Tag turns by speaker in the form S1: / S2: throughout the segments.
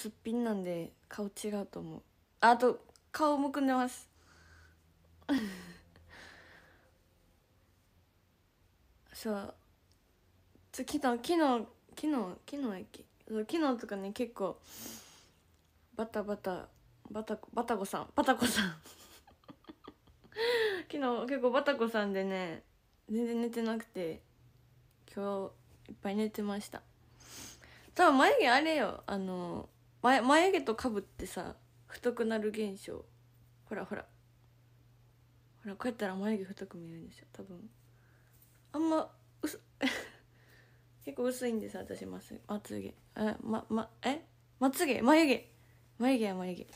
S1: すっぴんなんで顔違うと思うあと顔むくんでます そう昨日昨日昨日昨日やけ昨日とかね結構バタバタバタバタコさんバタコさん昨日結構バタコさんでね全然寝てなくて今日いっぱい寝てました多分眉毛あれよあの眉眉毛とかぶってさ太くなる現象ほらほらほらこうやったら眉毛太く見えるんですよ多分あんま薄 結構薄いんです私まつまつげままえまつげ眉毛眉毛や眉毛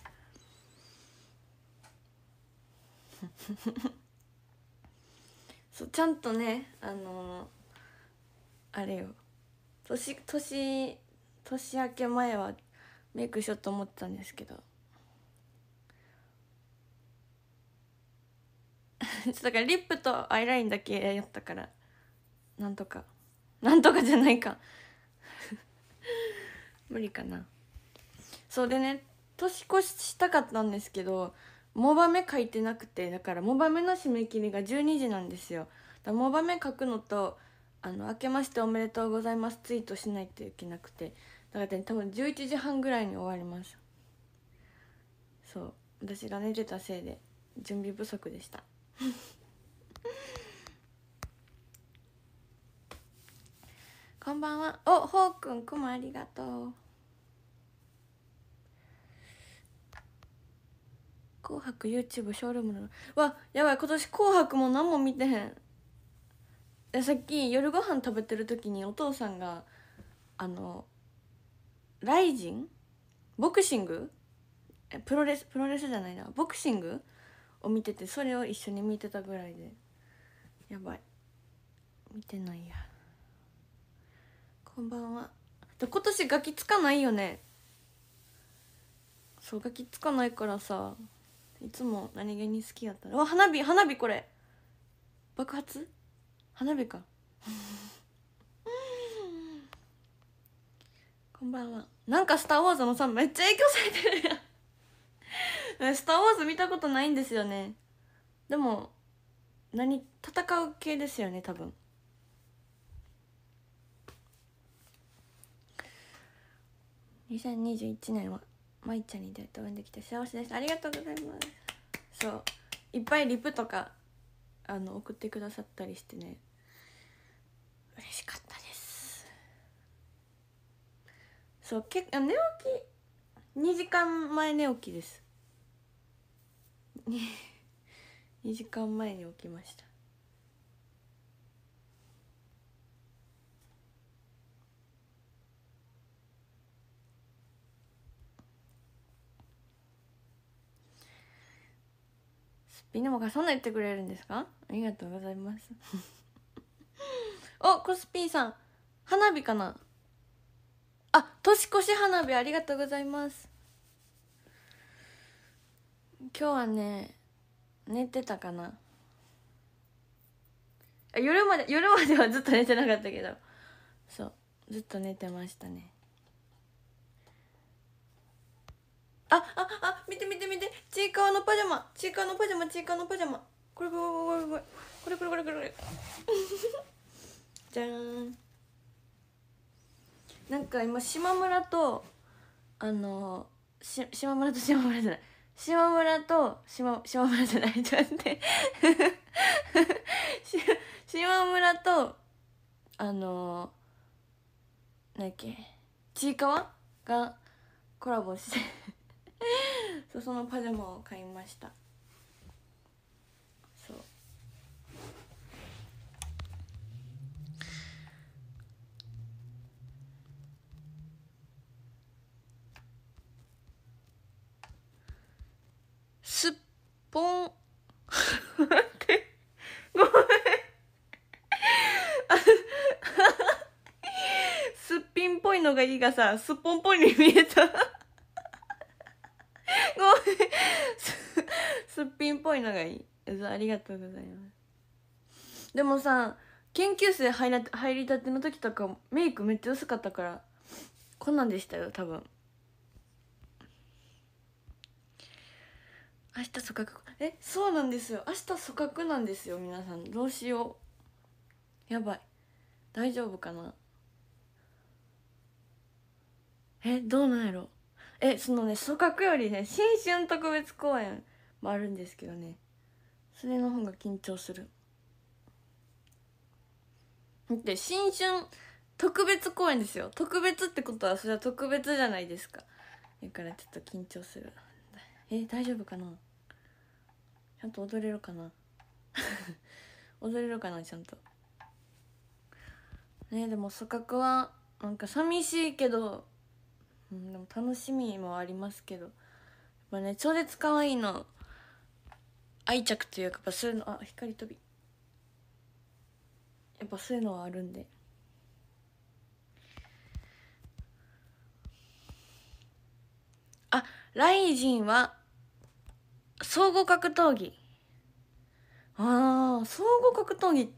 S1: そうちゃんとねあのー、あれよ年年年明け前はメイクしようと思ってたんですけど ちょっとだからリップとアイラインだけやったからなんとかなんとかじゃないか 無理かなそうでね年越ししたかったんですけどモバメ書いてなくてだからモバメの締め切りが12時なんですよだモバメ書くのとあの「明けましておめでとうございます」ツイートしないといけなくてだからね多分11時半ぐらいに終わりますそう私が寝てたせいで準備不足でした こんばんはおほうくんくもありがとう紅白 YouTube ショールームのわやばい今年紅白も何も見てへんさっき夜ご飯食べてる時にお父さんがあのライジンボクシングプロレスプロレスじゃないなボクシングを見ててそれを一緒に見てたぐらいでやばい見てないやこんばんは今年ガキつかないよねそうガキつかないからさいつも何気に好きやったらわ花火花火これ爆発花火か こんばんはなんか「スター・ウォーズ」のさめっちゃ影響されてるやん「スター・ウォーズ」見たことないんですよねでも何戦う系ですよね多分2021年はまいちゃんに出会って応んできて幸せですありがとうございますそういっぱいリプとかあの送ってくださったりしてね嬉しかったですそう結寝起き2時間前寝起きです2 時間前に起きましたみんながそんな言ってくれるんですかありがとうございます おコスピーさん花火かなあ年越し花火ありがとうございます今日はね寝てたかな夜まで夜まではずっと寝てなかったけどそうずっと寝てましたねあああ見て見て見てちいかわのパジャマちいかわのパジャマちいかわのパジャマこれこれこれこれこれこれこれこれこれ じゃーんなんか今島村とあのし島村と島村じゃない島村と島島村じゃないちゃって 島村とあの何だっけちいかわがコラボして そのパジャマを買いました本っ ごめん すっぴんっぽいのがいいがさすっぽんっぽいに見えた ごめんすっぴんっぽいのがいいありがとうございますでもさ研究生入入りたての時とかメイクめっちゃ薄かったからこんなんでしたよ多分明日っかえそうなんですよ明日組閣なんですよ皆さんどうしようやばい大丈夫かなえどうなんやろえそのね組閣よりね新春特別公演もあるんですけどねそれの方が緊張するだって新春特別公演ですよ特別ってことはそれは特別じゃないですかだからちょっと緊張するえ大丈夫かなゃんと踊れるかな 踊れるかなちゃんとねでも組閣はなんか寂しいけど、うん、でも楽しみもありますけどやっぱね超絶可愛いの愛着というかやっぱそういうのあ光飛びやっぱそういうのはあるんであライジンは総合格闘技ああ総合格闘技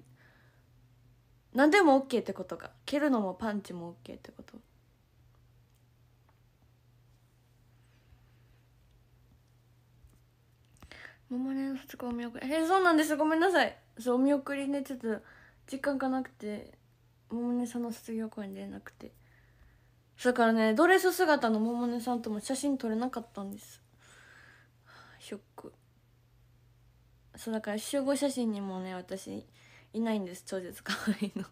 S1: 何でも OK ってことか蹴るのもパンチも OK ってことマのお見送りえそうなんですごめんなさいそうお見送りねちょっと実感がなくてももねさんの卒業公演出なくてだからねドレス姿のももねさんとも写真撮れなかったんですショックそうだから集合写真にもね私いないんです超絶可愛いの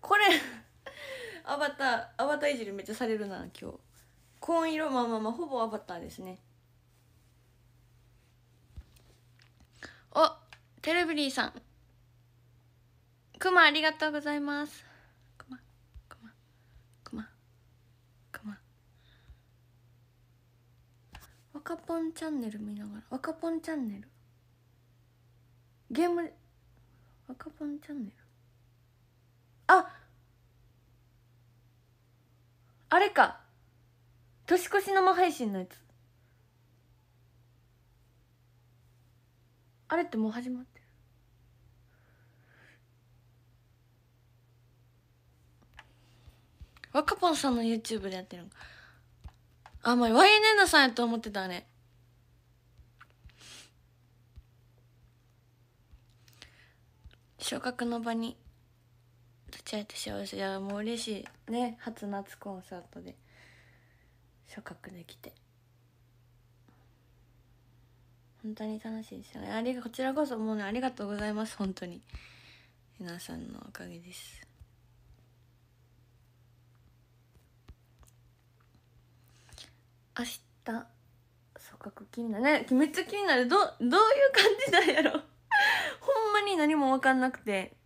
S1: これアバターアバターいじりめっちゃされるな今日紺色まあまあまあほぼアバターですねおテレビリーさんくまありがとうございますくまくまくまくま若ぽんチャンネル見ながら若ぽんチャンネルゲーム若ぽんチャンネルああれか年越し生配信のやつあれってもう始まった若ぽんさんの YouTube でやってるのあんまり YNN さんやと思ってたあれ昇格の場に立ち会えて幸せいやもう嬉しいね初夏コンサートで昇格できて本当に楽しいですよねありがこちらこそもうねありがとうございます本当に皆さんのおかげです明日うか気になるねめっちゃ気になるどどういう感じなんやろ ほんまに何も分かんなくて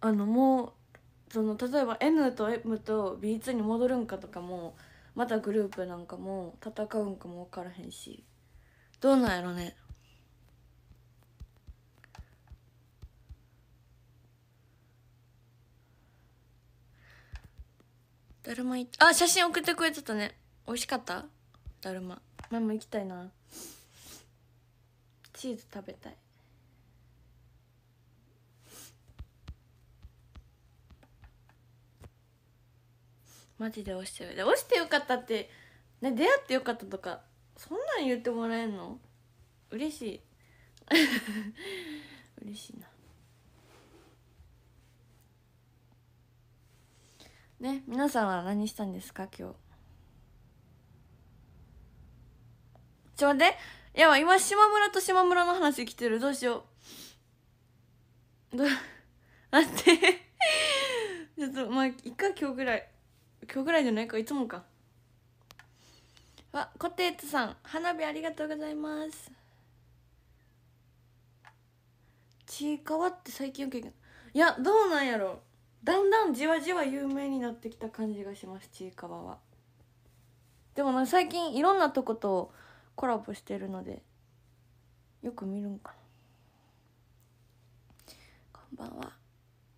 S1: あのもうその例えば N と M と B2 に戻るんかとかもまたグループなんかも戦うんかも分からへんしどうなんやろねだるまいあ写真送ってくれてたね美味しかっただるまママ行きたいなチーズ食べたいマジで押してるで押してよかったって、ね、出会ってよかったとかそんなん言ってもらえんの嬉しい 嬉しいなね皆さんは何したんですか今日ちょ待ってやばい今島村と島村の話来てるどうしようど待ってちょっとまあいっか今日ぐらい今日ぐらいじゃないかいつもかわコテツさん花火ありがとうございますちいかわって最近よけいやどうなんやろだんだんじわじわ有名になってきた感じがしますちいかわはでもな最近いろんなとことコラボしてるのでよく見るんかなこんばんは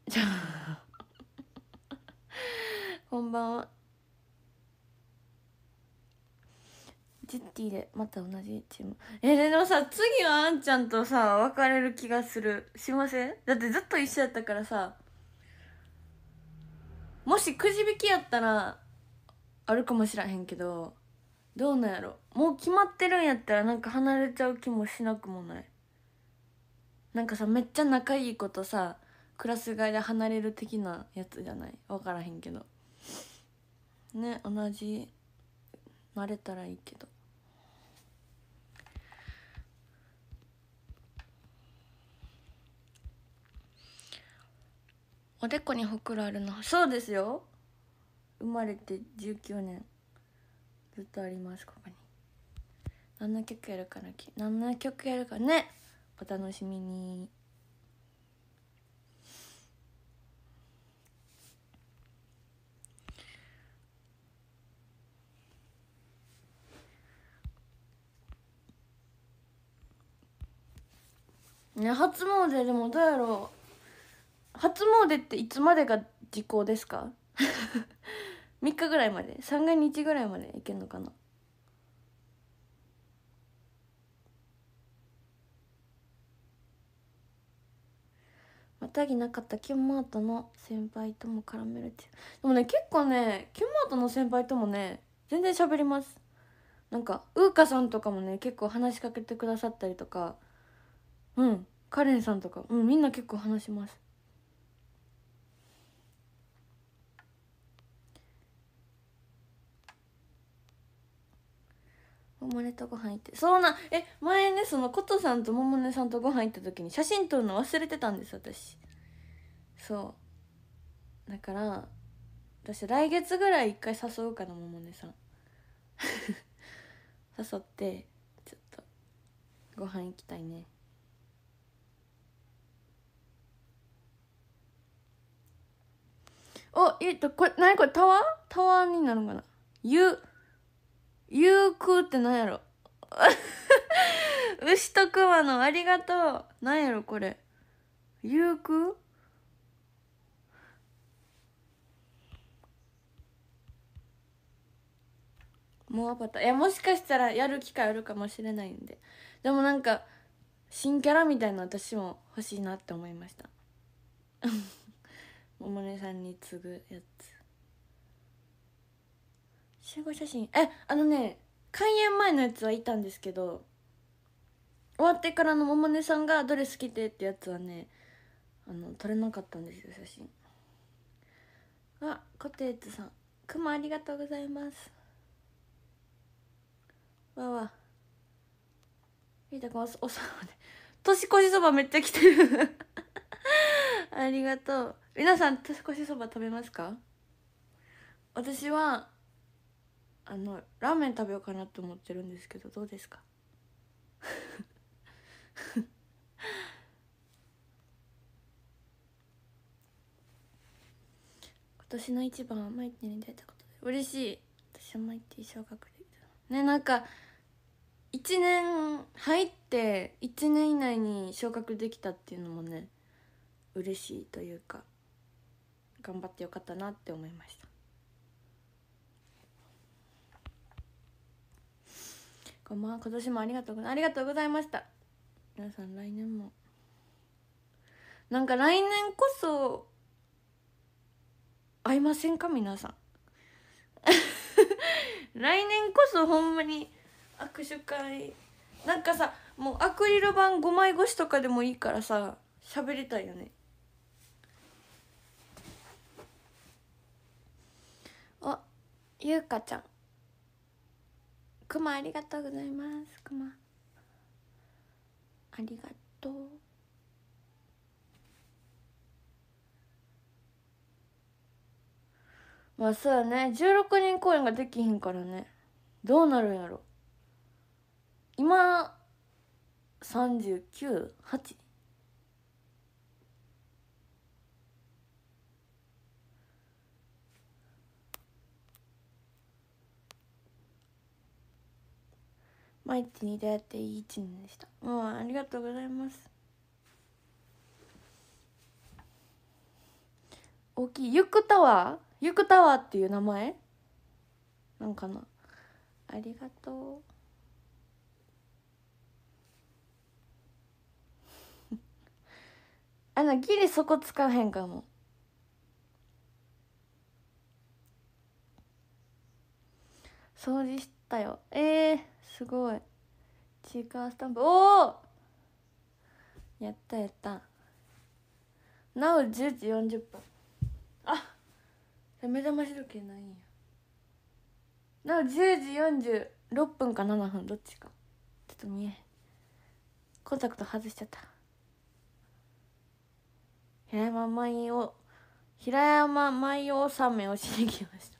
S1: じゃあこんばんはジッティでまた同じチームえでもさ次はあんちゃんとさ別れる気がするしませんだってずっと一緒やったからさもしくじ引きやったらあるかもしらへんけどどうなんやろもう決まってるんやったらなんか離れちゃう気もしなくもないなんかさめっちゃ仲いい子とさクラス替えで離れる的なやつじゃない分からへんけどね同じなれたらいいけどおでこにほくろあるのそうですよ生まれて19年ずっとありますここに何の曲やるかな何の曲やるかねお楽しみにね初詣でもどうやろう初詣っていつまでが時効ですか3日ぐらいまで三が日ぐらいまでいけるのかなまたぎなかったキュンマートの先輩とも絡めるってでもね結構ねキュンマートの先輩ともね全然喋りますなんかウーカさんとかもね結構話しかけてくださったりとかうんカレンさんとかうんみんな結構話します桃音とご飯行ってそうなえ前ねその琴さんと百音さんとご飯行った時に写真撮るの忘れてたんです私そうだから私来月ぐらい一回誘うかな百音さん 誘ってちょっとご飯行きたいねおえっとこれ何これタワータワーになるのかな湯有効ってなんやろ 牛と熊のありがとうなんやろこれ有効もうアバターいやもしかしたらやる機会あるかもしれないんででもなんか新キャラみたいな私も欲しいなって思いました百 音さんに次ぐやつ集合写真えあのね開演前のやつはいたんですけど終わってからの百音さんがドレス着てってやつはねあの撮れなかったんですよ写真あコテーツさんくまありがとうございますわわゆたくんおそばで年越しそばめっちゃ来てる ありがとう皆さん年越しそば食べますか私はあのラーメン食べようかなと思ってるんですけどどうですか 今年の一番はマイティに出たことで嬉しい私はマイティ小学でねなんか1年入って1年以内に昇格できたっていうのもね嬉しいというか頑張ってよかったなって思いました今年もありがとうありがとうございました皆さん来年もなんか来年こそ会いませんか皆さん 来年こそほんまに握手会なんかさもうアクリル板5枚越しとかでもいいからさ喋りたいよねあゆうかちゃんくまありがとうございますくまありがとうまあそうやね16人公演ができひんからねどうなるんやろ今 39?8? 毎日に出会っていい一年でしたもうありがとうございます大きいユクタワーユクタワーっていう名前なんかなありがとう あのギリそこ使わへんかも掃除したよええーすごいチーカースタンプおおやったやったなお10時40分あ目覚まし時計ないんやなお10時46分か7分どっちかちょっと見えコンタクト外しちゃった平山舞を平山舞を納めをしに来ました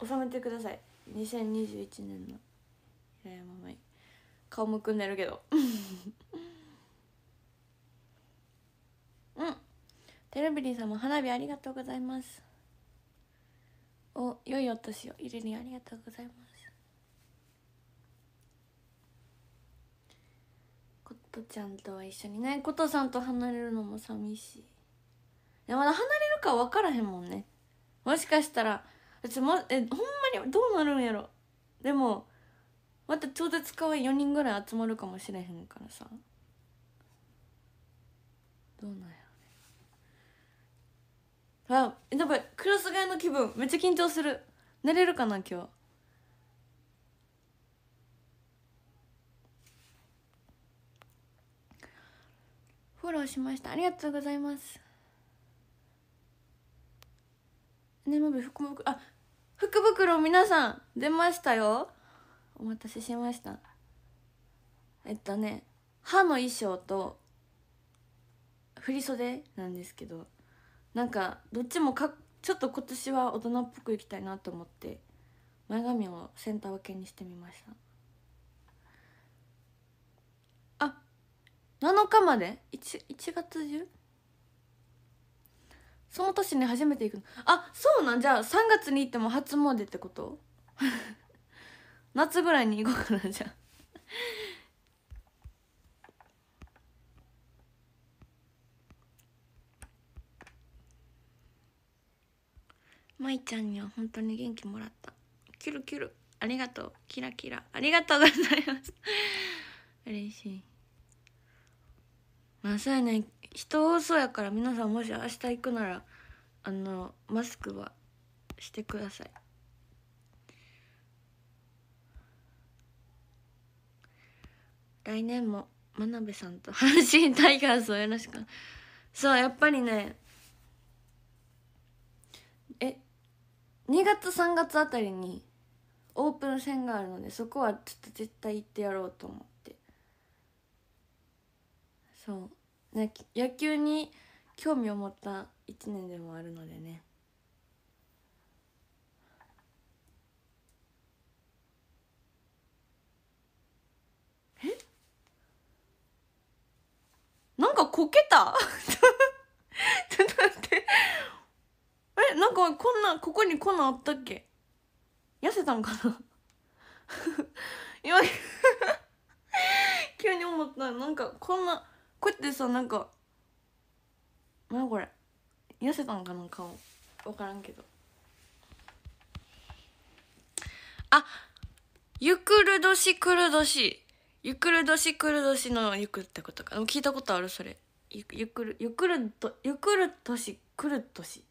S1: 納めてください2021年のえ平山舞顔むくんでるけどうんテレビリーさんも花火ありがとうございますお良いお年をゆりにありがとうございますことちゃんとは一緒にねことさんと離れるのも寂しいでまだ離れるか分からへんもんねもしかしたら私もえほんまにどうなるんやろでもまた超絶可愛いわ4人ぐらい集まるかもしれへんからさどうなんやあやばいクロス替えの気分めっちゃ緊張する寝れるかな今日フォローしましたありがとうございますねまび福袋あ福袋皆さん出ましたよお待たせしましたえっとね歯の衣装と振袖なんですけどなんかどっちもかちょっと今年は大人っぽくいきたいなと思って前髪をセンター分けにしてみましたあ7日まで 1, 1月中その年に初めて行くのあそうなんじゃあ3月に行っても初詣ってこと夏ぐらいに行こうかなじゃまいちゃんには本当に元気もらったキュルキュルありがとうキラキラありがとうございます 嬉しいまあそうやね人多そうやから皆さんもし明日行くならあのマスクはしてください来年も真鍋さんと阪神 タイガースをよろしくそうやっぱりねえ2月3月あたりにオープン戦があるのでそこはちょっと絶対行ってやろうと思ってそう、ね、野球に興味を持った1年でもあるのでねこけたちょっと待ってえなんかこんなここにこんなあったっけ痩せたんかな今急に思ったなんかこんなこうやってさなんか何これ痩せたんかな顔分からんけどあゆくる年くる年ゆくる年くる年のゆくってことか聞いたことあるそれゆくるゆくるとゆくる年来る年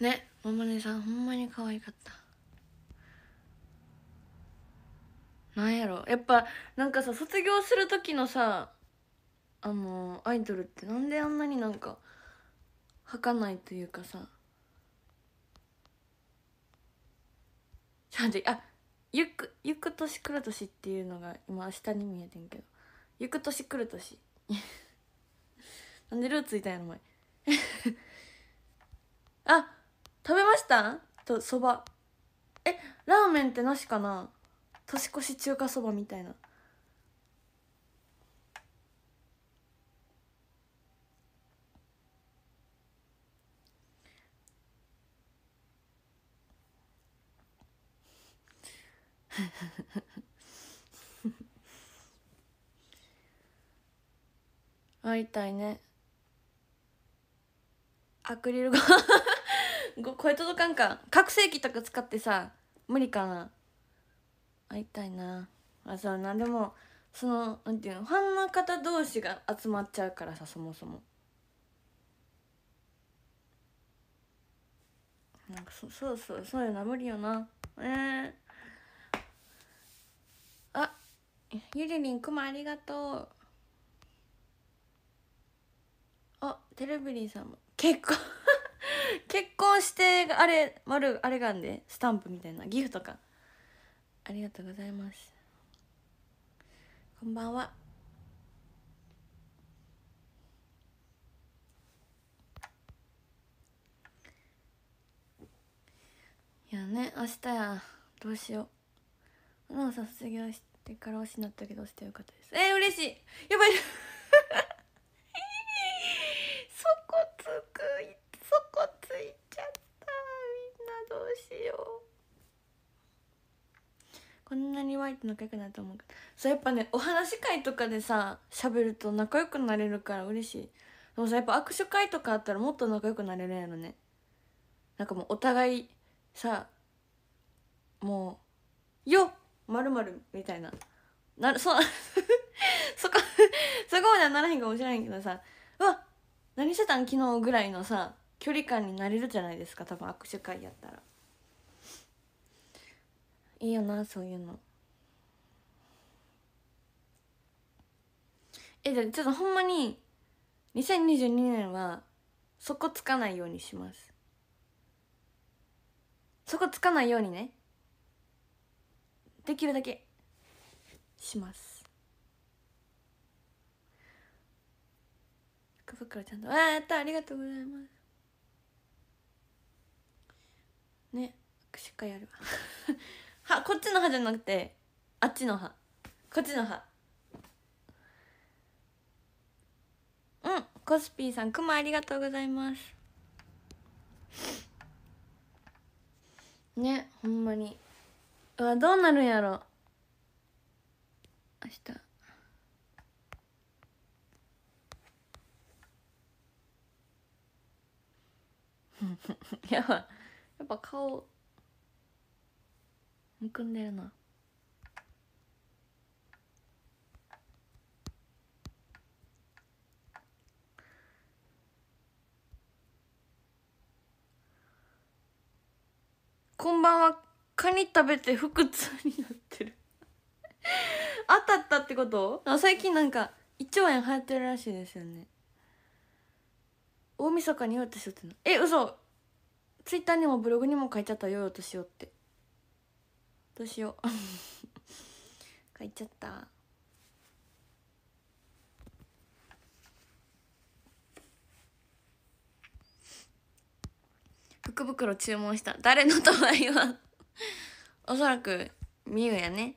S1: ねももねさんほんまに可愛かったなんやろやっぱなんかさ卒業する時のさあのアイドルってなんであんなになんか吐かないというかさあゆくゆく年来る年っていうのが今下に見えてんけどゆく年来る年 なんでルーついたんやろ前 あ食べましたとそばえラーメンってなしかな年越し中華そばみたいな 会いたいねアクリルが声 届かんか拡声器とか使ってさ無理かな会いたいなあそうなでもそのなんていうのファンの方同士が集まっちゃうからさそもそもなんかそそうそうそういうのは無理よなええーゆりりんくまありがとうあテレブリーさんも結婚 結婚してあれる、あれがんでスタンプみたいなギフとかありがとうございますこんばんはいやね明日やどうしようもうさ卒業してでから推しになったけどしてよかったですえー、嬉しいやばいそこ つくそこついちゃったみんなどうしようこんなにワイと仲良くなると思うそうやっぱねお話会とかでさ喋ると仲良くなれるから嬉しいでもさやっぱ握手会とかあったらもっと仲良くなれるやろねなんかもうお互いさもう「よっまるまるみたいななるそう そこそこまではならへんかもしれへんけどさ「うわ何してたん昨日」ぐらいのさ距離感になれるじゃないですか多分握手会やったらいいよなそういうのえじゃあちょっとほんまに2022年はそこつかないようにしますそこつかないようにねできるだけしますからちゃんと「あやったありがとうございます」ねしっかりやるわは こっちの歯じゃなくてあっちの歯こっちの歯うんコスピーさんくまありがとうございますねほんまにうわどうなるんやろ明日 やばいやっぱ顔むくんでるなこんばんはカニ食べて腹痛になってる当たったってこと最近なんか胃腸炎流行ってるらしいですよね大晦日に酔うとしようってのえ嘘ツイッターにもブログにも書いちゃったよよとしようってどうしよう 書いちゃった福袋注文した誰のとは言わ おそらく、みゆやね。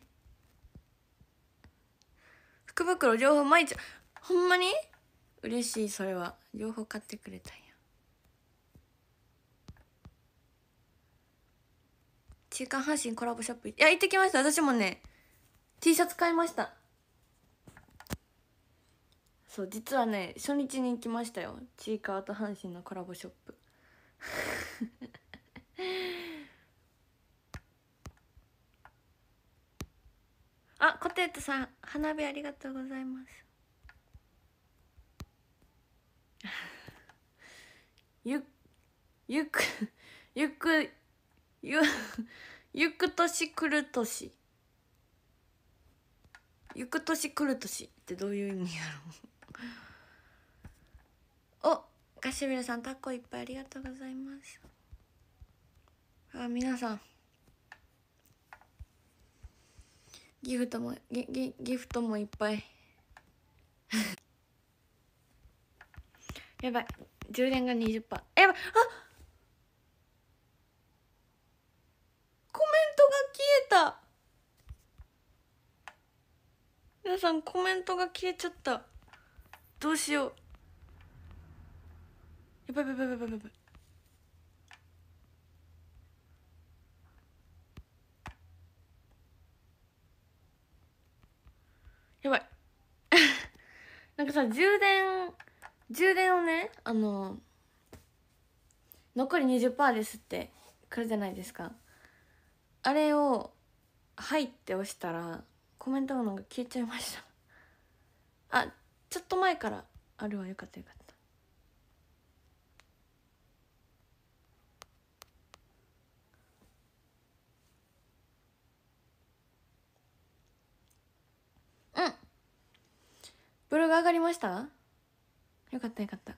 S1: 福袋情報毎日、ほんまに嬉しい、それは。情報買ってくれたんや。中間阪神コラボショップいや行ってきました私もね T シャツ買いましたそう実はね初日に行きましたよちいかわと阪神のコラボショップあコテットさん花火ありがとうございます ゆゆく ゆくゆ ゆく年来る年ゆく年来る年ってどういう意味やろうおガシミルさんタコいっぱいありがとうございますあ皆さんギフトもギギギフトもいっぱい やばい充電が20%やばいあコメントが消えた皆さんコメントが消えちゃったどうしようやばいやばいやばいやばいやばい なんかさ充電充電をねあの残り20%ですってくるじゃないですかあれを「はい」って押したらコメントが消えちゃいましたあちょっと前からあるわよかったよかったブログ上がりましたよかったよかった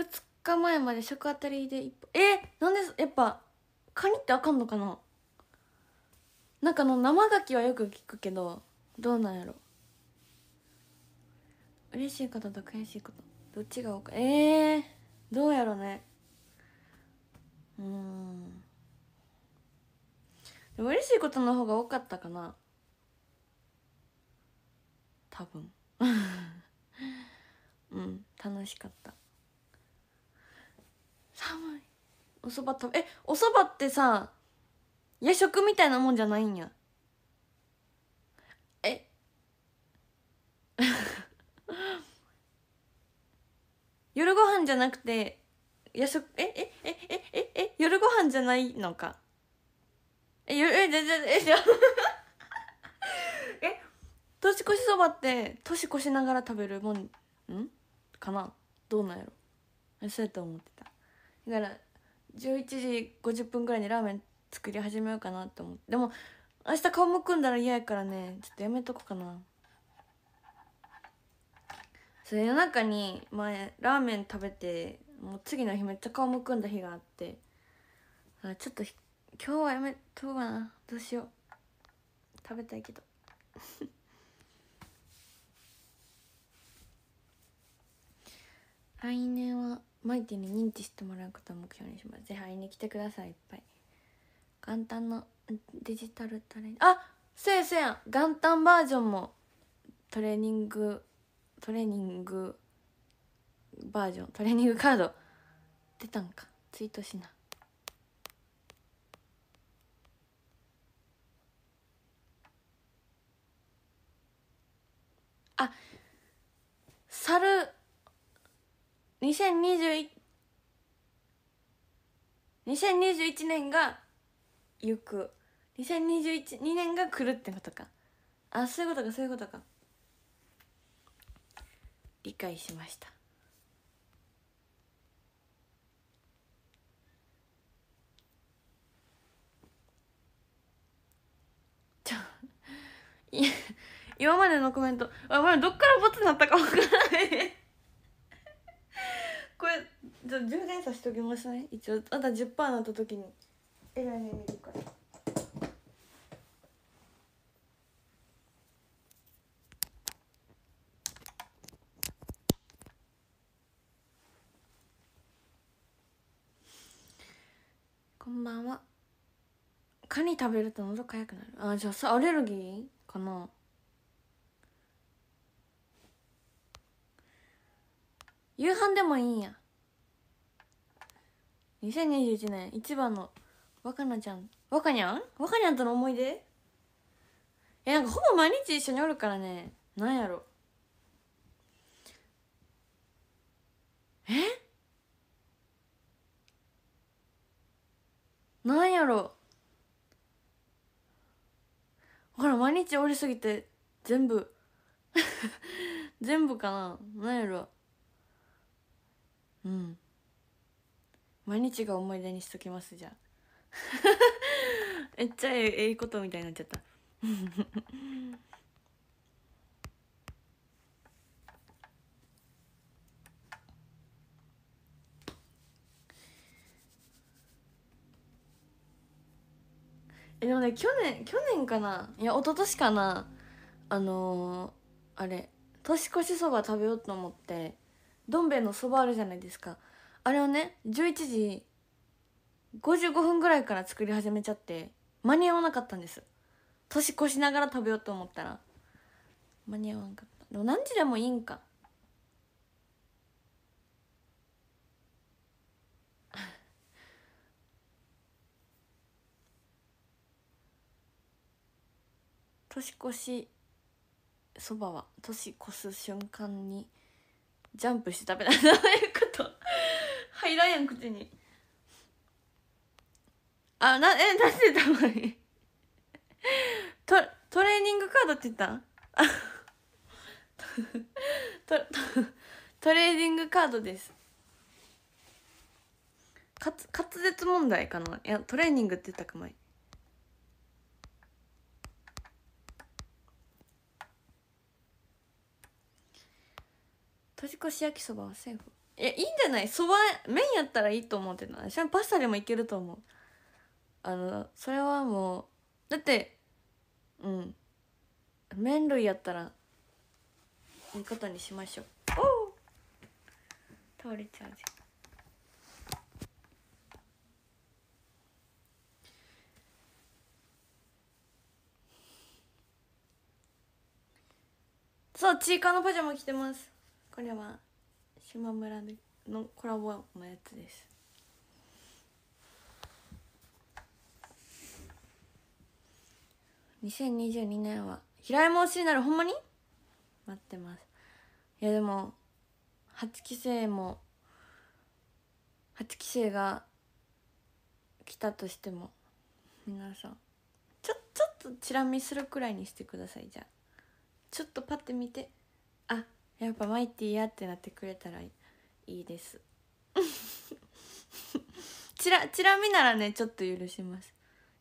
S1: 2日前まで食あたりで一歩えなんですやっぱカニってあかんのかななんかの生牡蠣はよく聞くけどどうなんやろ嬉しいことと悔しいことどっちが多くえー、どうやろうねうんでも嬉しいことの方が多かったかな味しかった寒いおそば食べえお蕎麦ってさ夜食みたいなもんじゃないんやえ 夜ご飯じゃなくて夜食ええええええ夜ご飯じゃないのかえよえじゃじゃえじゃ え年越しそばって年越しながら食べるもんんかなどうなんやろそうやと思ってただから11時50分ぐらいにラーメン作り始めようかなと思ってでも明日顔むくんだら嫌やからねちょっとやめとこうかなそれ夜中に前ラーメン食べてもう次の日めっちゃ顔むくんだ日があってちょっと今日はやめとこうかなどうしよう食べたいけど来年はマイティに認知してもらうことを目標にしますぜひ会いに来てくださいいっぱい元旦のデジタルトレーニングあせやせや元旦バージョンもトレーニングトレーニングバージョントレーニングカード出たんかツイートしなあ猿 2021, 年が行く2 0 2 2年が来るってことかあそういうことかそういうことか理解しましたちょいや今までのコメントあまどっからボツになったか分からないこれじゃ充電さしおきますね一応まだ10%なった時にえらい目見るからこんばんはカニ食べると喉かゆくなるあじゃあアレルギーかな夕飯でもいいんや2021年一番の若菜ちゃん若にゃん若にゃんとの思い出えなんかほぼ毎日一緒におるからねなんやろえなんやろほら毎日おりすぎて全部 全部かななんやろうん毎日が思い出にしときますじゃあ めっちゃええことみたいになっちゃった えでもね去年去年かないや一昨年かなあのー、あれ年越しそば食べようと思ってどん兵衛のそばあるじゃないですかあれをね11時55分ぐらいから作り始めちゃって間に合わなかったんです年越しながら食べようと思ったら間に合わなかったでも何時でもいいんか 年越しそばは年越す瞬間にジャンプして食べい。ど ういうこと入らんやん口にあなえなんてたのにトトレーニングカードって言ったん トトレーディングカードです滑滑舌問題かないやトレーニングって言ったか前年越し焼きそばはセーフいやいいんじゃないそば麺やったらいいと思ってたしはパスタでもいけると思うあのそれはもうだってうん麺類やったらいいことにしましょうおお倒れちゃうじそうちいかのパジャマ着てますこれは島村のコラボのやつです2022年は平山推しになるほんまに待ってますいやでも8期生も8期生が来たとしても皆さんちょちょっとチラ見するくらいにしてくださいじゃあちょっとパッて見てあやっぱマイティやってなってくれたらいいですチラチラ見ならねちょっと許します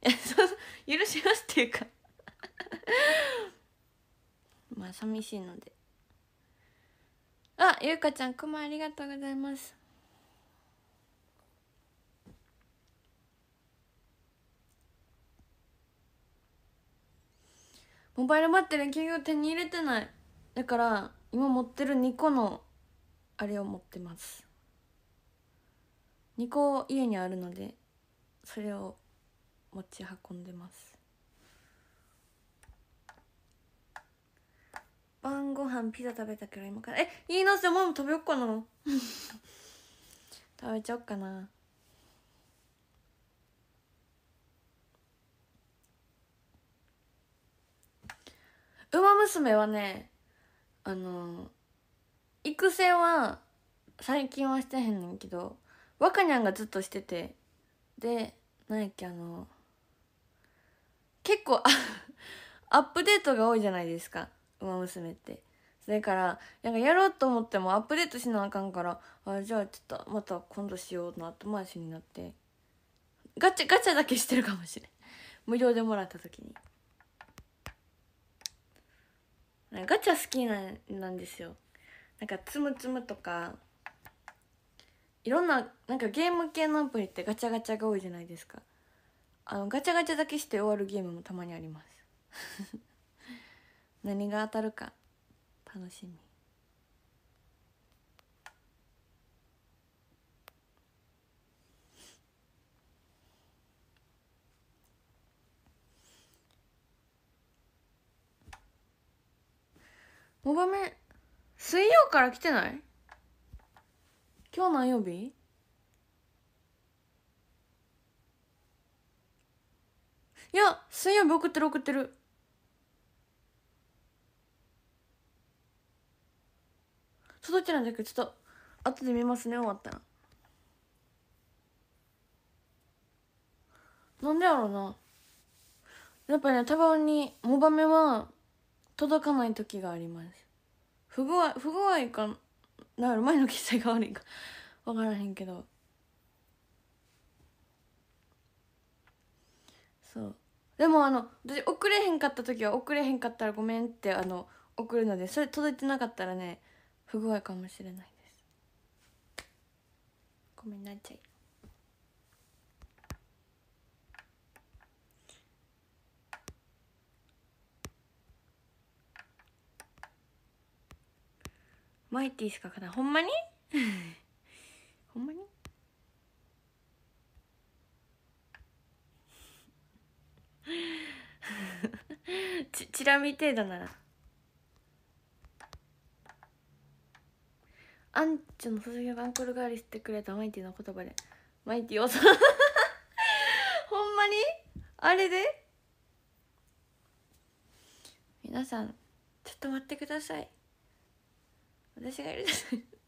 S1: いやそう 許しますっていうか まあ寂しいのであゆうかちゃんくまありがとうございますモバイルバッテリー結局手に入れてないだから今持ってる2個のあれを持ってます2個家にあるのでそれを持ち運んでます晩ご飯ピザ食べたけど今からえいいなってもう食べよっかな 食べちゃおっかな「ウマ娘」はねあの育成は最近はしてへんねんけど若にゃんがずっとしててで何やっけあの結構アップデートが多いじゃないですか「ウマ娘」って。それからなんかやろうと思ってもアップデートしなあかんからあじゃあちょっとまた今度しような後回しになってガチャガチャだけしてるかもしれん無料でもらった時に。ガチャ好きなんなんですよなんかつむつむとかいろんななんかゲーム系のアプリってガチャガチャが多いじゃないですかあのガチャガチャだけして終わるゲームもたまにあります 何が当たるか楽しみもがめ水曜から来てない今日何曜日いや水曜日送ってる送ってる届いてないんだけどちょっと後で見ますね終わったらなんでやろうなやっぱね多分にモバメは届かない時があります不具合不具合かだる前の決済が悪いか分 からへんけどそうでもあの私送れへんかった時は送れへんかったらごめんってあの送るのでそれ届いてなかったらね不具合かもしれないですごめんなっちゃいマイティしか勝たないほんまに ほんまに ちチラ見程度ならアンチョの卒業アンコール代わりしてくれたマイティの言葉でマイティを ほんまにあれで皆さんちょっと待ってください私がいる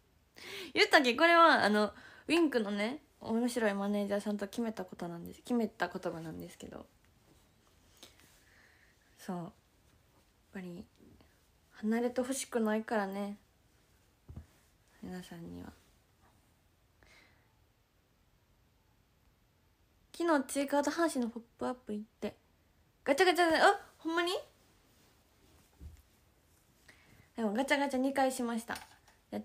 S1: 言ったっけこれはあのウィンクのね面白いマネージャーさんと決めたことなんです決めた言葉なんですけどそうやっぱり離れてほしくないからね皆さんには昨日ちいかわと阪神のポップアップ行ってガチャガチャであほんまにでもガチャガチャ2回しました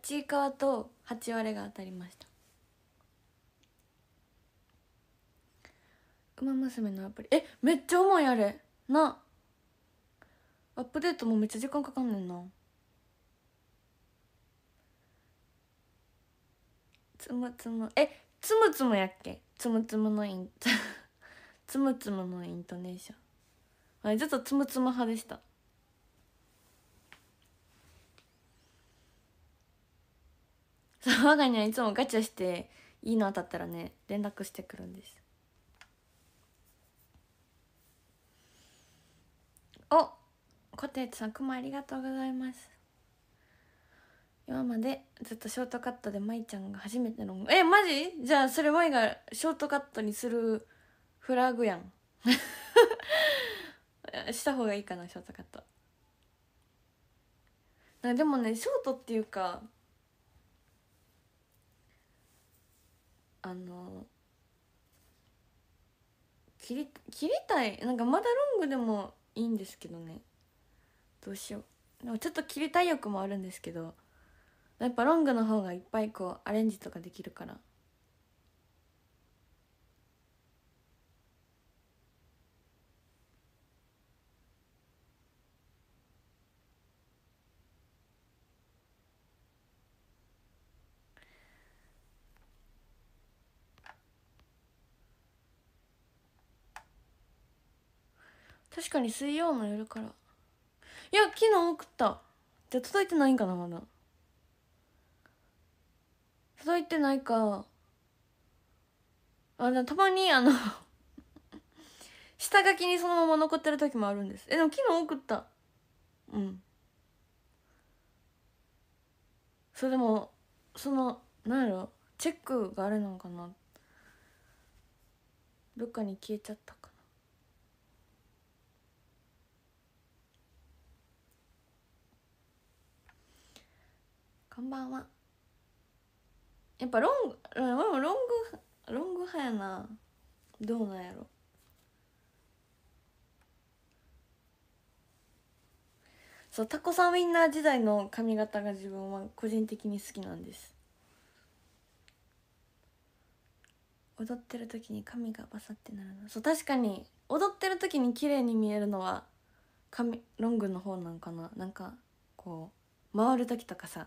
S1: ちいかわと8割が当たりましたウマ娘のアプリえめっちゃ重いあれなアップデートもめっちゃ時間かかんねんなつむつむえつむつむやっけつむつむのイン つむつむのイントネーションあれずっとつむつむ派でした そう我が家にはいつもガチャしていいの当たったらね連絡してくるんですおコテツさんくまありがとうございます今までずっとショートカットで舞ちゃんが初めてのえマジじゃあそれ舞がショートカットにするフラグやん した方がいいかなショートカットでもねショートっていうかあの切り切りたいなんかまだロングでもいいんですけどねどうしようでもちょっと切りたい欲もあるんですけどやっぱロングの方がいっぱいこうアレンジとかできるから確かに水曜もやるからいや昨日送ったじゃ届いてないんかなまだ届いてないかあたまにあの 下書きにそのまま残ってる時もあるんですえでも昨日送ったうんそれでもその何やろチェックがあれなのかなどっかに消えちゃったこんばんはやっぱロングロングロング派やなどうなんやろそうタコさんウインナー時代の髪型が自分は個人的に好きなんです踊ってる時に髪がバサってなるのそう確かに踊ってる時に綺麗に見えるのは髪ロングの方なんかななんかこう回る時とかさ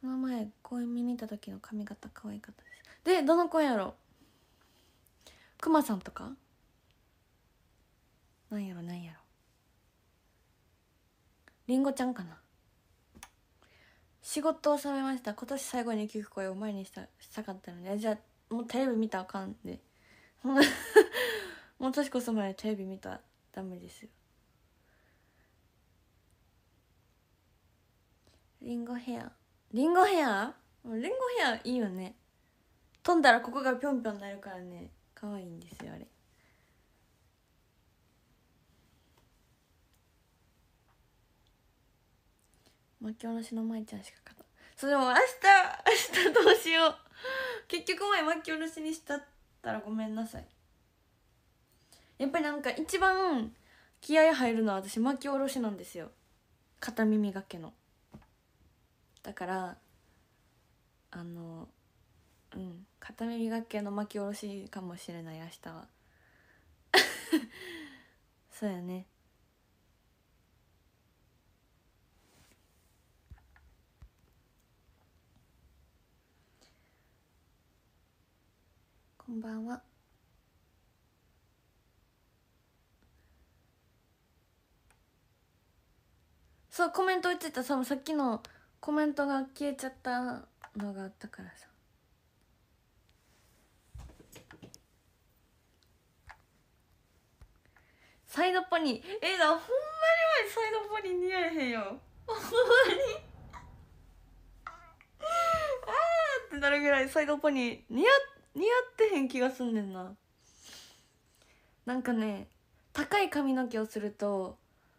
S1: この前公園見に行った時の髪型可愛かったですでどの子やろくまさんとかなんやろなんやろりんごちゃんかな仕事を収めました今年最後に聞く声を前にしたしたかったのでじゃあもうテレビ見たらあかんで もう年こそまにテレビ見たらダメですよリンゴヘアリンゴヘアリンゴヘアいいよね飛んだらここがぴょんぴょんなるからね可愛いんですよあれ巻き下ろしの舞ちゃんしか勝たそうでも明日明日どうしよう結局前巻き下ろしにしたったらごめんなさいやっぱりなんか一番気合入るのは私巻き下ろしなんですよ片耳がけのだからあのうん片耳楽器の巻き下ろしかもしれない明日は そうやねこんばんはそうコメント追いついたささっきのコメントが消えちゃったのがあったからさサイドポニーえなほんまにサイドポニー似合えへんよほんまにああってなるぐらいサイドポニー似合似合ってへん気がすんねんななんかね高い髪の毛をすると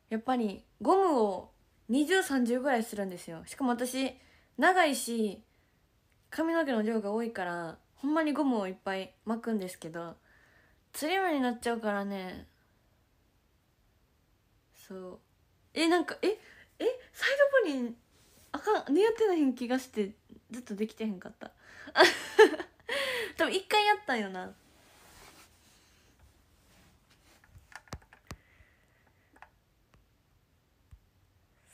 S1: やっぱりゴムを2030ぐらいするんですよしかも私長いし髪の毛の量が多いからほんまにゴムをいっぱい巻くんですけど釣り目になっちゃうからねそうえなんかええサイドボニーあかん似合ってない気がしてずっとできてへんかった 多分一回やったんよな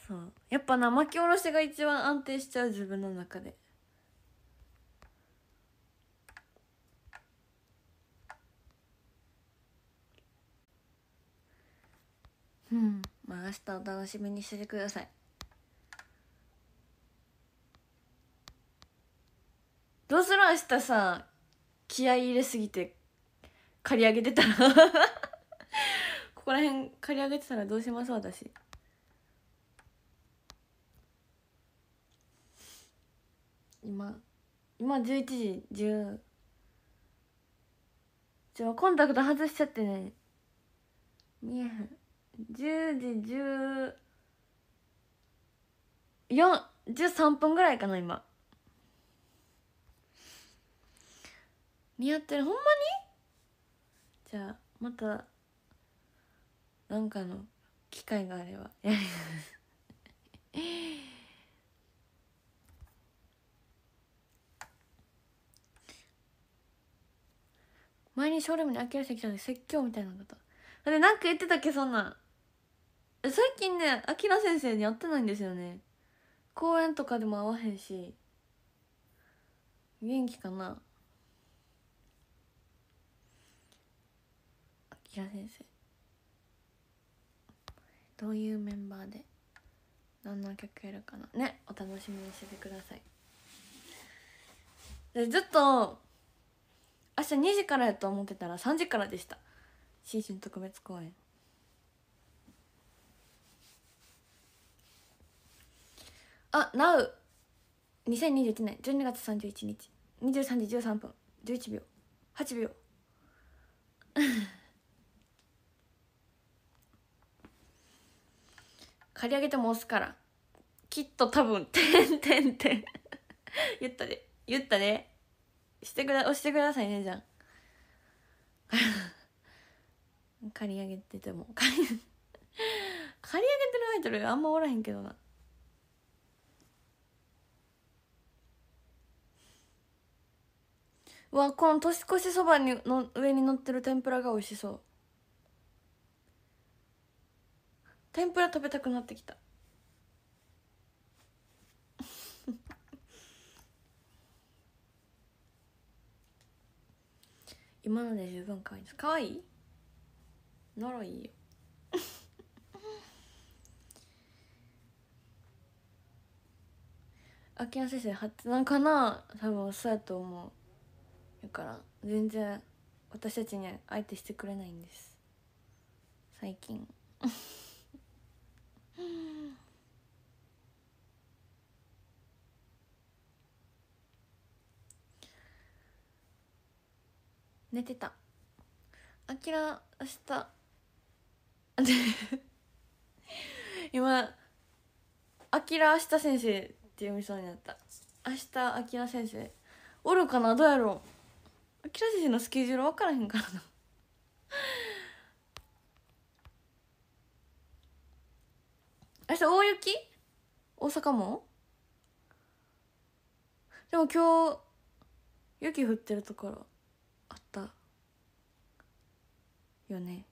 S1: そうやっぱな巻き下ろしが一番安定しちゃう自分の中でうんまあ明日お楽しみにしててくださいどうする明日さ気合い入れすぎて刈り上げてたら ここら辺刈り上げてたらどうします私今今11時10じゃあコンタクト外しちゃってね見えへん10時14 13分ぐらいかな今似合ってるほんまにじゃあまたなんかの機会があればやります前にショールームに秋吉来たで説教みたいなことで、あれなんか言ってたっけそんな最近ね秋吉先生に会ってないんですよね公園とかでも会わへんし元気かな秋吉先生どういうメンバーで何の曲やるかなねお楽しみにしててくださいでずっと明日2時からやと思ってたら3時からでした新春特別公演あなう2021年12月31日23時13分11秒8秒 借り上げても押すからきっと多分「てんてんてん」言ったで言ったでしてくだ押してくださいねじゃん刈 り上げてても刈 り上げてるアイドルあんまおらへんけどなうわこの年越しそばにの上に乗ってる天ぷらが美味しそう天ぷら食べたくなってきた今ので十分可愛いです可愛いならいいよ 秋山先生初なんかな多分そうやと思うだから全然私たちに相手してくれないんです最近寝てたあきら明日 今あきら明日先生って読みそうになった明日あきら先生おるかなどうやろうあきら先生のスケジュール分からへんからな 明日大雪大阪もでも今日雪降ってるところよね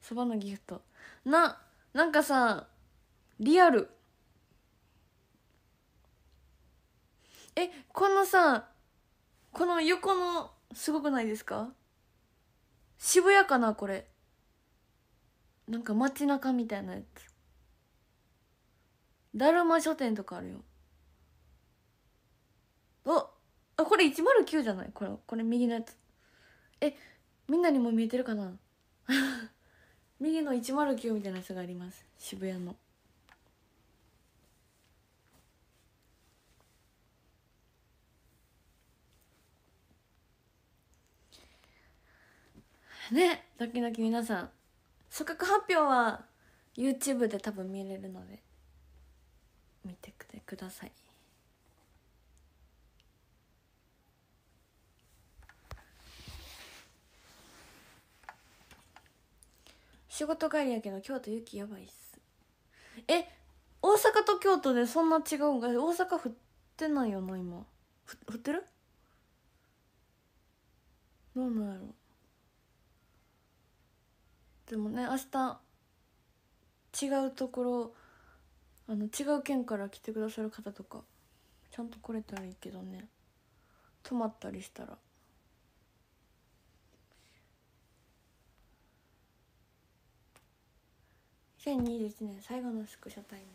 S1: そばのギフトななんかさリアルえこのさこの横のすごくないですか渋谷かなこれなんか街中みたいなやつだるま書店とかあるよおあこれ109じゃないこれこれ右のやつえみんなにも見えてるかな 右の109みたいなやつがあります渋谷のねドキドキ皆さん組閣発表は YouTube で多分見れるので見てください仕事帰りやけど京都雪やばいっすえ大阪と京都でそんな違うんか大阪降ってないよな今降ってるどうなんやろでもね明日違うところあの違う県から来てくださる方とかちゃんと来れたらいいけどね泊まったりしたら。2021年最後の宿舎タイム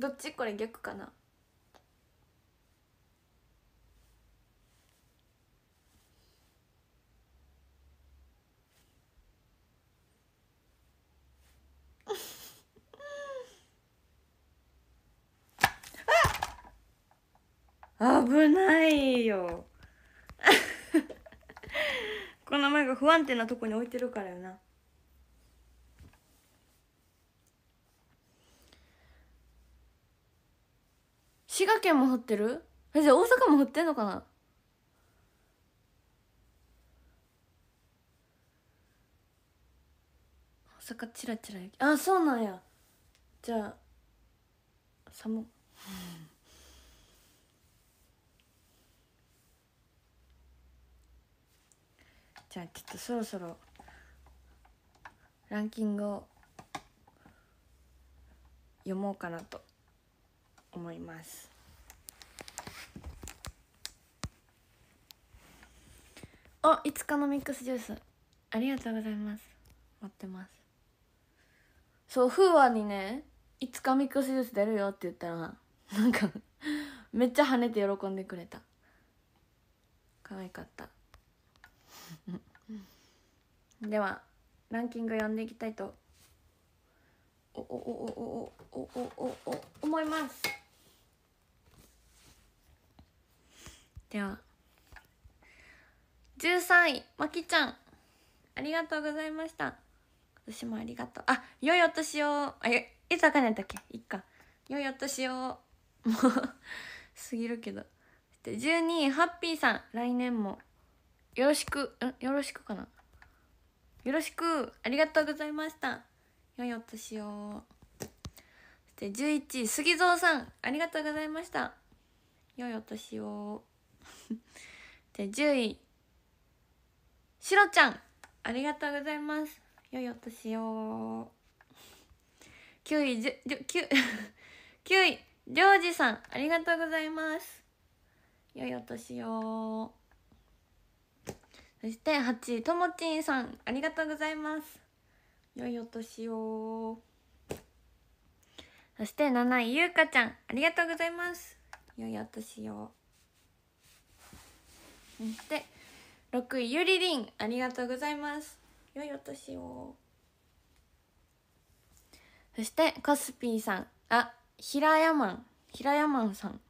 S1: どっちこれ逆かな危ないよ この前が不安定なとこに置いてるからよな滋賀県も降ってるえじゃあ大阪も降ってんのかな大阪チラチラあそうなんやじゃあ寒っちょっとそろそろランキングを読もうかなと思いますお5日のミックスジュースありがとうございます待ってますそうフーワにね「5日ミックスジュース出るよ」って言ったらなんかめっちゃ跳ねて喜んでくれた可愛かったではランキング読んでいきたいとおおおおおおおおお思いますでは13位まきちゃんありがとうございました私もありがとうあ良いお年をあよいつわかんなんだっけいっか良いお年をもうすぎるけどそして12位ハッピーさん来年もよろしくんよろしくかなよろしくありがとうございました良いお年をそして11位杉蔵さんありがとうございました良いお年をで10位しろちゃんありがとうございます良いお年を9位じゅじゅ 9, 9位りょうじさんありがとうございます良いお年をそして8位ともちんさんありがとうございます良いお年をそして7位ゆうかちゃんありがとうございます良いお年をそして6位ゆりりんありがとうございます良いお年をそしてコスピーさんあひらやまんひらやまんさん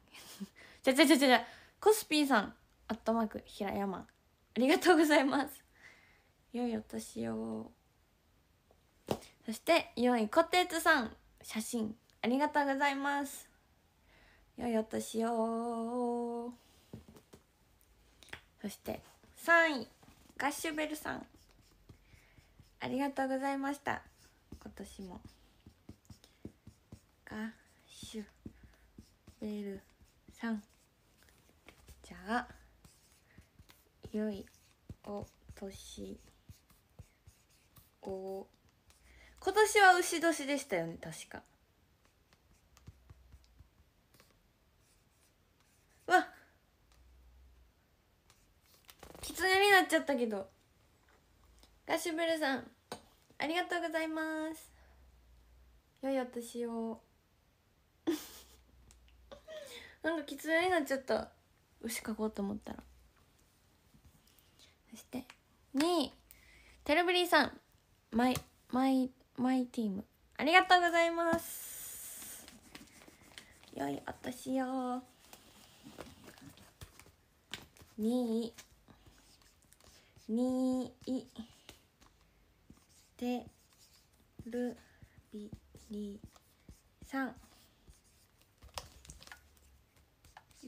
S1: じ ゃじゃじゃじゃコスピーさんアットマークひらやまんありがとうございます良いお年をそして4位こてつさん写真ありがとうございます良いお年をそして3位ガッシュベルさんありがとうございました今年もガッシュベルさんじゃあ良いお年お今年は牛年でしたよね確かわっ狐になっちゃったけどガシュブルさんありがとうございます良いお年を なんか狐になっちゃった牛書こうと思ったらそして2位テルブリーさんマイマイマイティームありがとうございます良いお年を2位2位テルビリさん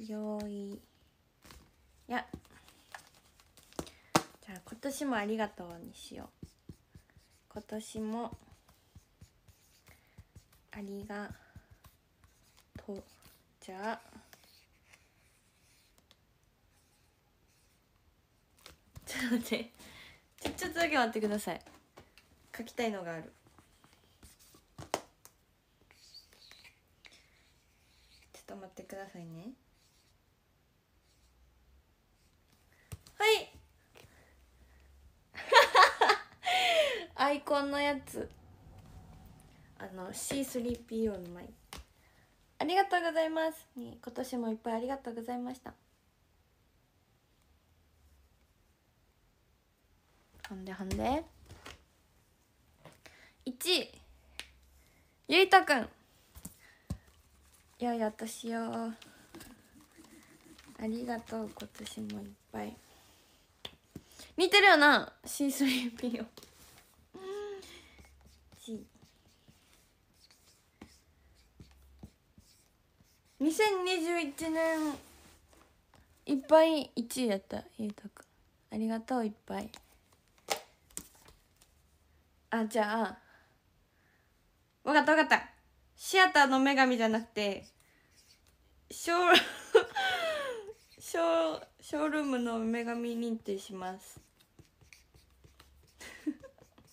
S1: よいや今年もありがとうにしよう今年もありがとうじゃあちょっと待ってちょちょっとだけ待ってください書きたいのがあるちょっと待ってくださいねはいアイコンのやつあの C3PO の前ありがとうございます、今年もいっぱいありがとうございましたほんでほんで1位ゆいとくんやいお年をありがとう今年もいっぱい似てるよな C3PO 2021年いっぱい1位やったゆうとくんありがとういっぱいあじゃあ分かった分かったシアターの女神じゃなくてショー ショーショールームの女神認定します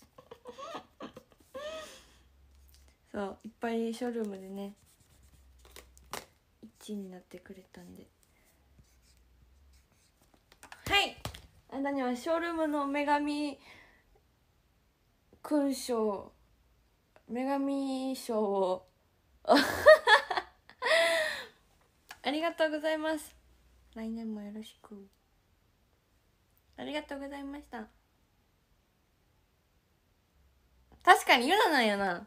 S1: そういっぱいショールームでね1になってくれたんではいあなたにはショールームの女神勲章女神賞を ありがとうございます来年もよろしくありがとうございました確かにユナなんやな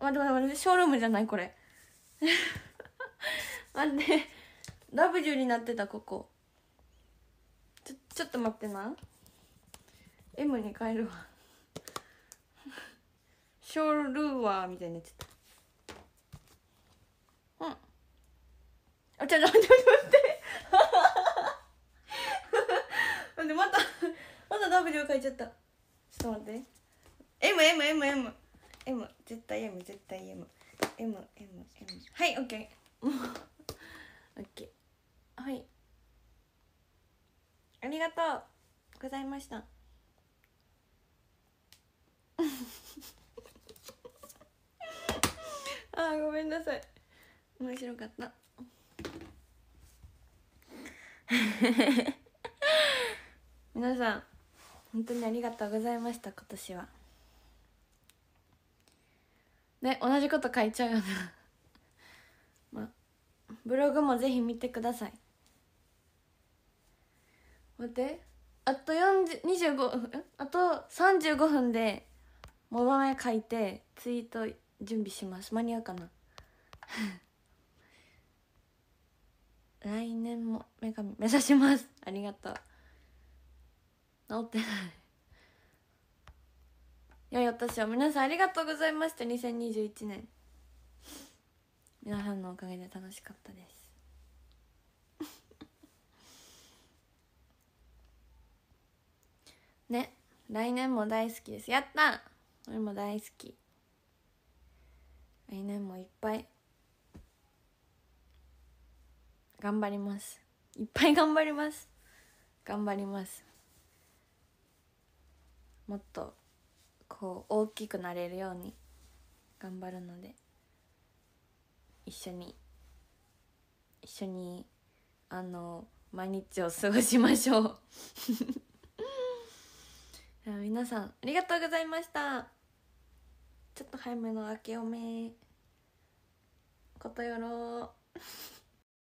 S1: 待って待ってショールームじゃないこれ 待って W になってたここちょちょっと待ってな M に変えるわショールワーみたいになっちゃったうんあちょっと 待って待って待ってまたまた W 変えちゃったちょっと待って MMMMM 絶対 M 絶対 M M M M はい OK オッケーはいありがとうございました あごめんなさい面白かった 皆さん本当にありがとうございました今年は。ね同じこと書いちゃうよな まブログもぜひ見てください待ってあと25分あと35分でもバメ書いてツイート準備します間に合うかな 来年も女神目指しますありがとう治ってない良いお年を皆さんありがとうございました2021年皆さんのおかげで楽しかったですね来年も大好きですやった俺も大好き来年もいっぱい頑張りますいっぱい頑張ります頑張りますもっとこう大きくなれるように頑張るので一緒に一緒にあの毎日を過ごしましょう 皆さんありがとうございましたちょっと早めの明けおめことよろ